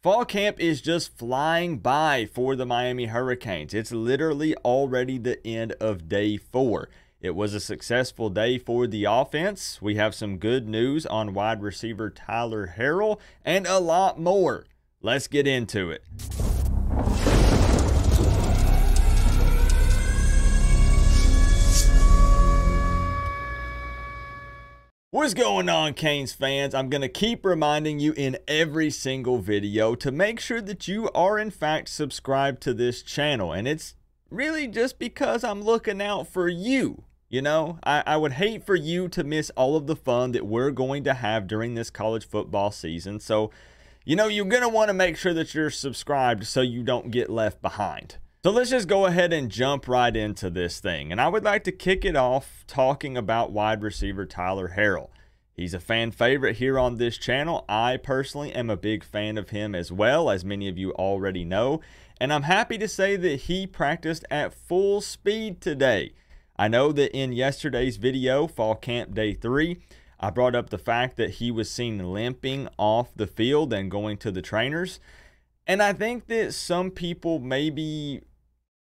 Fall camp is just flying by for the Miami Hurricanes. It's literally already the end of day four. It was a successful day for the offense. We have some good news on wide receiver Tyler Harrell and a lot more. Let's get into it. What's going on Canes fans? I'm going to keep reminding you in every single video to make sure that you are in fact subscribed to this channel and it's really just because I'm looking out for you. You know, I, I would hate for you to miss all of the fun that we're going to have during this college football season. So, you know, you're going to want to make sure that you're subscribed so you don't get left behind. So let's just go ahead and jump right into this thing. And I would like to kick it off talking about wide receiver Tyler Harrell. He's a fan favorite here on this channel. I personally am a big fan of him as well, as many of you already know. And I'm happy to say that he practiced at full speed today. I know that in yesterday's video, Fall Camp Day 3, I brought up the fact that he was seen limping off the field and going to the trainers. And I think that some people maybe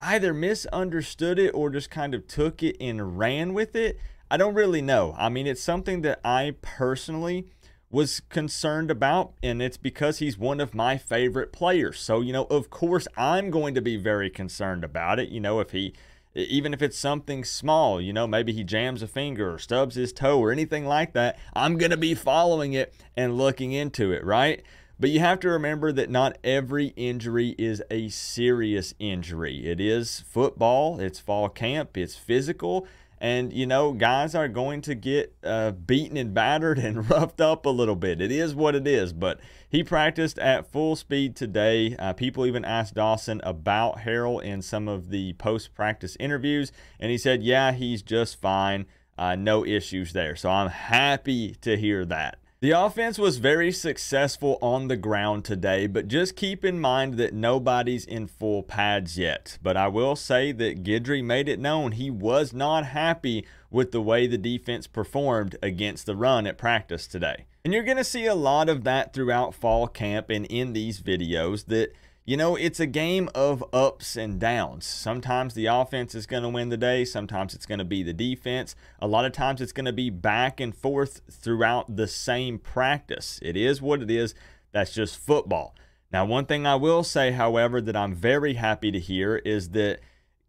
either misunderstood it or just kind of took it and ran with it. I don't really know. I mean, it's something that I personally was concerned about, and it's because he's one of my favorite players. So, you know, of course, I'm going to be very concerned about it. You know, if he, even if it's something small, you know, maybe he jams a finger or stubs his toe or anything like that, I'm going to be following it and looking into it, right? But you have to remember that not every injury is a serious injury. It is football, it's fall camp, it's physical. And, you know, guys are going to get uh, beaten and battered and roughed up a little bit. It is what it is. But he practiced at full speed today. Uh, people even asked Dawson about Harrell in some of the post practice interviews. And he said, yeah, he's just fine. Uh, no issues there. So I'm happy to hear that. The offense was very successful on the ground today, but just keep in mind that nobody's in full pads yet. But I will say that Guidry made it known he was not happy with the way the defense performed against the run at practice today. And you're going to see a lot of that throughout fall camp and in these videos that – you know, it's a game of ups and downs. Sometimes the offense is going to win the day. Sometimes it's going to be the defense. A lot of times it's going to be back and forth throughout the same practice. It is what it is. That's just football. Now, one thing I will say, however, that I'm very happy to hear is that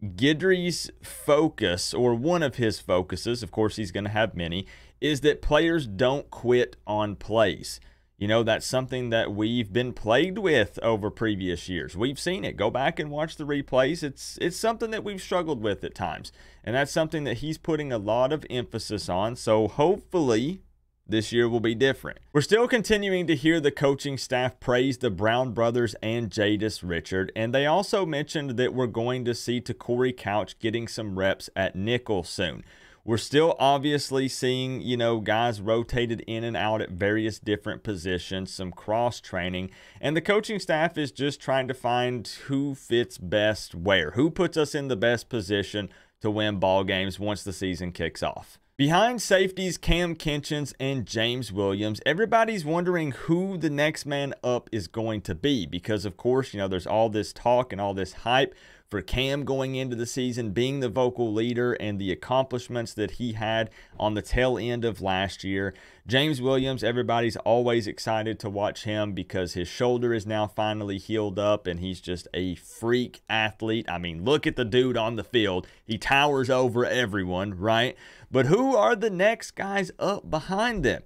Guidry's focus, or one of his focuses, of course, he's going to have many, is that players don't quit on plays. You know, that's something that we've been plagued with over previous years. We've seen it. Go back and watch the replays. It's it's something that we've struggled with at times. And that's something that he's putting a lot of emphasis on. So hopefully this year will be different. We're still continuing to hear the coaching staff praise the Brown brothers and Jadis Richard, and they also mentioned that we're going to see Takori Couch getting some reps at nickel soon. We're still obviously seeing, you know, guys rotated in and out at various different positions, some cross training, and the coaching staff is just trying to find who fits best where, who puts us in the best position to win ball games once the season kicks off. Behind safeties Cam Kitchens and James Williams, everybody's wondering who the next man up is going to be because, of course, you know, there's all this talk and all this hype for Cam going into the season, being the vocal leader and the accomplishments that he had on the tail end of last year. James Williams, everybody's always excited to watch him because his shoulder is now finally healed up and he's just a freak athlete. I mean, look at the dude on the field. He towers over everyone, right? But who are the next guys up behind them?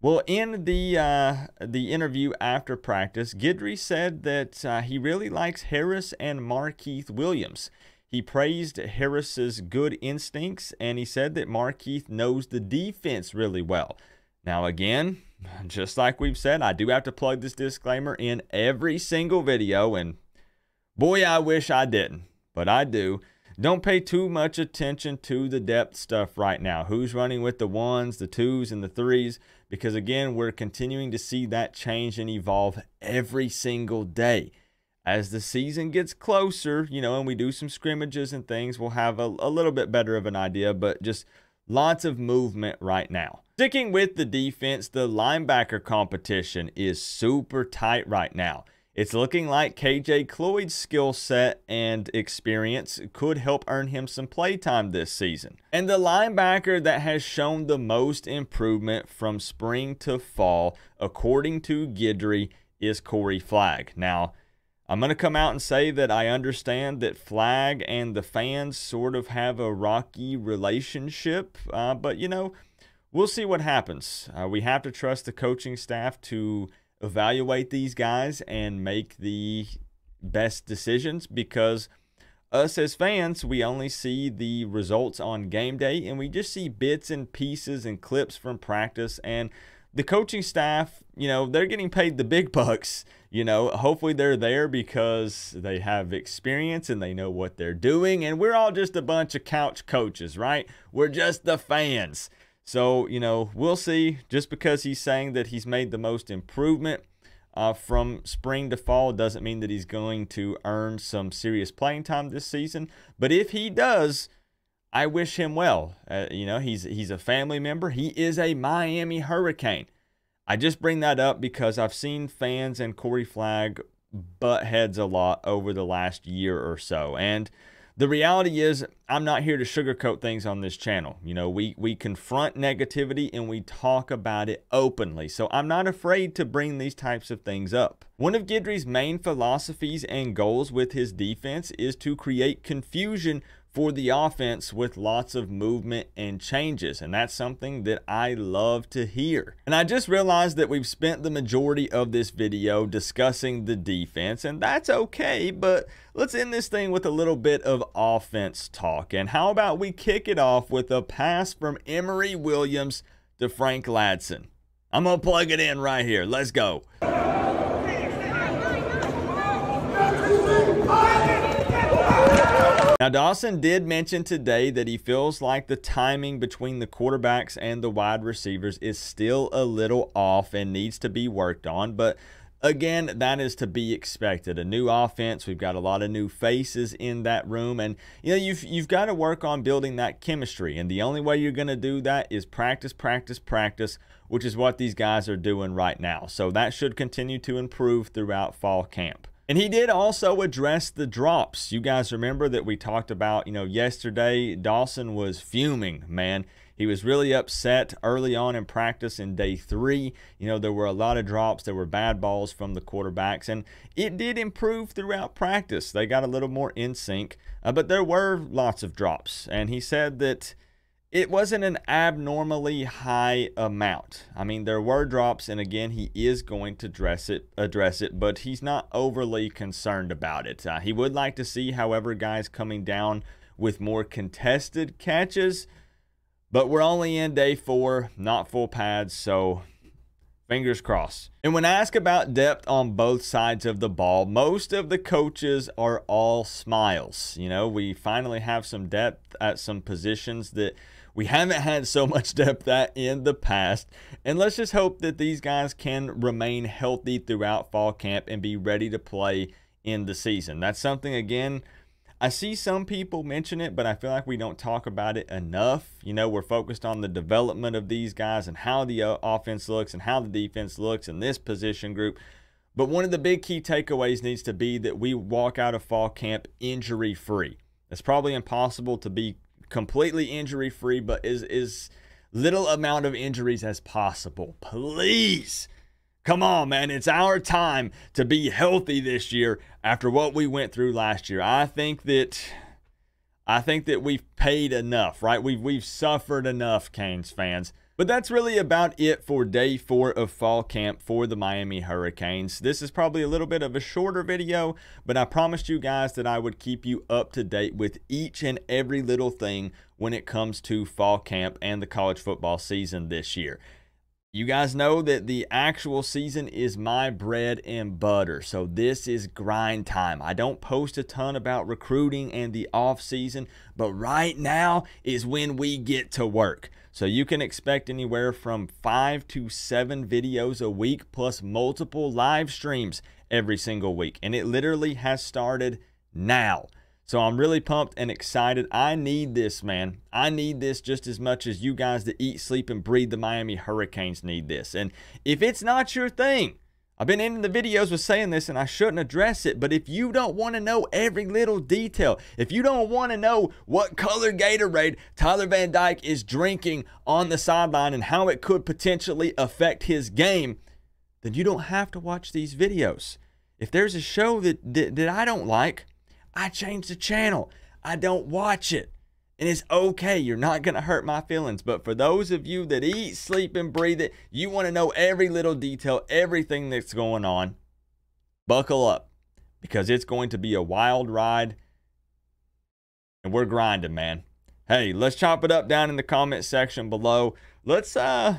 Well, in the uh, the interview after practice, Guidry said that uh, he really likes Harris and Markeith Williams. He praised Harris's good instincts, and he said that Markeith knows the defense really well. Now, again, just like we've said, I do have to plug this disclaimer in every single video, and boy, I wish I didn't, but I do. Don't pay too much attention to the depth stuff right now. Who's running with the ones, the twos, and the threes? Because again, we're continuing to see that change and evolve every single day. As the season gets closer, you know, and we do some scrimmages and things, we'll have a, a little bit better of an idea, but just lots of movement right now. Sticking with the defense, the linebacker competition is super tight right now. It's looking like KJ Cloyd's skill set and experience could help earn him some playtime this season. And the linebacker that has shown the most improvement from spring to fall, according to Guidry, is Corey Flagg. Now, I'm going to come out and say that I understand that Flag and the fans sort of have a rocky relationship, uh, but you know, we'll see what happens. Uh, we have to trust the coaching staff to evaluate these guys and make the best decisions because us as fans, we only see the results on game day and we just see bits and pieces and clips from practice. And the coaching staff, you know, they're getting paid the big bucks. You know, hopefully they're there because they have experience and they know what they're doing. And we're all just a bunch of couch coaches, right? We're just the fans. So, you know, we'll see. Just because he's saying that he's made the most improvement uh, from spring to fall doesn't mean that he's going to earn some serious playing time this season. But if he does, I wish him well. Uh, you know, he's he's a family member. He is a Miami Hurricane. I just bring that up because I've seen fans and Corey Flagg butt heads a lot over the last year or so, and the reality is I'm not here to sugarcoat things on this channel. You know, we we confront negativity and we talk about it openly. So I'm not afraid to bring these types of things up. One of Guidry's main philosophies and goals with his defense is to create confusion for the offense with lots of movement and changes. And that's something that I love to hear. And I just realized that we've spent the majority of this video discussing the defense, and that's okay, but let's end this thing with a little bit of offense talk. And how about we kick it off with a pass from Emery Williams to Frank Ladson? I'm going to plug it in right here. Let's go. Now, Dawson did mention today that he feels like the timing between the quarterbacks and the wide receivers is still a little off and needs to be worked on, but Again, that is to be expected. A new offense, we've got a lot of new faces in that room, and you know you've you've got to work on building that chemistry. And the only way you're going to do that is practice, practice, practice, which is what these guys are doing right now. So that should continue to improve throughout fall camp. And he did also address the drops. You guys remember that we talked about, you know, yesterday Dawson was fuming, man. He was really upset early on in practice in day three. You know, there were a lot of drops, there were bad balls from the quarterbacks, and it did improve throughout practice. They got a little more in sync, uh, but there were lots of drops. And he said that it wasn't an abnormally high amount. I mean, there were drops, and again, he is going to dress it, address it, but he's not overly concerned about it. Uh, he would like to see, however, guys coming down with more contested catches, but we're only in day four, not full pads, so fingers crossed. And when asked about depth on both sides of the ball, most of the coaches are all smiles. You know, we finally have some depth at some positions that – we haven't had so much depth that in the past, and let's just hope that these guys can remain healthy throughout fall camp and be ready to play in the season. That's something, again, I see some people mention it, but I feel like we don't talk about it enough. You know, we're focused on the development of these guys and how the uh, offense looks and how the defense looks in this position group. But one of the big key takeaways needs to be that we walk out of fall camp injury free. It's probably impossible to be completely injury free, but is is little amount of injuries as possible. Please. Come on, man. It's our time to be healthy this year after what we went through last year. I think that I think that we've paid enough, right? We've we've suffered enough, Canes fans. But that's really about it for day four of fall camp for the Miami Hurricanes. This is probably a little bit of a shorter video, but I promised you guys that I would keep you up to date with each and every little thing when it comes to fall camp and the college football season this year. You guys know that the actual season is my bread and butter. So this is grind time. I don't post a ton about recruiting and the off season, but right now is when we get to work. So you can expect anywhere from five to seven videos a week plus multiple live streams every single week. And it literally has started now. So I'm really pumped and excited. I need this, man. I need this just as much as you guys that eat, sleep, and breathe the Miami Hurricanes need this. And if it's not your thing, I've been ending the videos with saying this and I shouldn't address it, but if you don't want to know every little detail, if you don't want to know what color Gatorade Tyler Van Dyke is drinking on the sideline and how it could potentially affect his game, then you don't have to watch these videos. If there's a show that, that, that I don't like, I change the channel. I don't watch it. And it's okay. You're not going to hurt my feelings. But for those of you that eat, sleep, and breathe it, you want to know every little detail, everything that's going on. Buckle up because it's going to be a wild ride. And we're grinding, man. Hey, let's chop it up down in the comment section below. Let's uh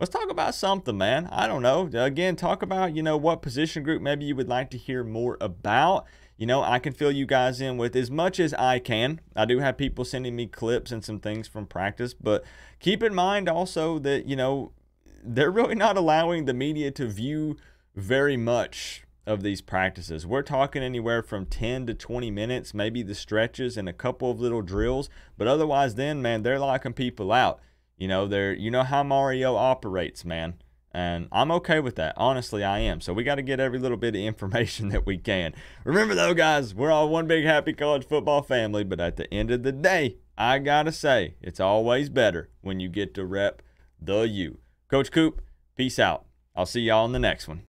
let's talk about something, man. I don't know. Again, talk about, you know, what position group maybe you would like to hear more about. You know, I can fill you guys in with as much as I can. I do have people sending me clips and some things from practice, but keep in mind also that, you know, they're really not allowing the media to view very much of these practices. We're talking anywhere from 10 to 20 minutes, maybe the stretches and a couple of little drills, but otherwise then, man, they're locking people out. You know, they're you know how Mario operates, man. And I'm okay with that. Honestly, I am. So we got to get every little bit of information that we can. Remember, though, guys, we're all one big happy college football family. But at the end of the day, I got to say, it's always better when you get to rep the U. Coach Coop, peace out. I'll see y'all in the next one.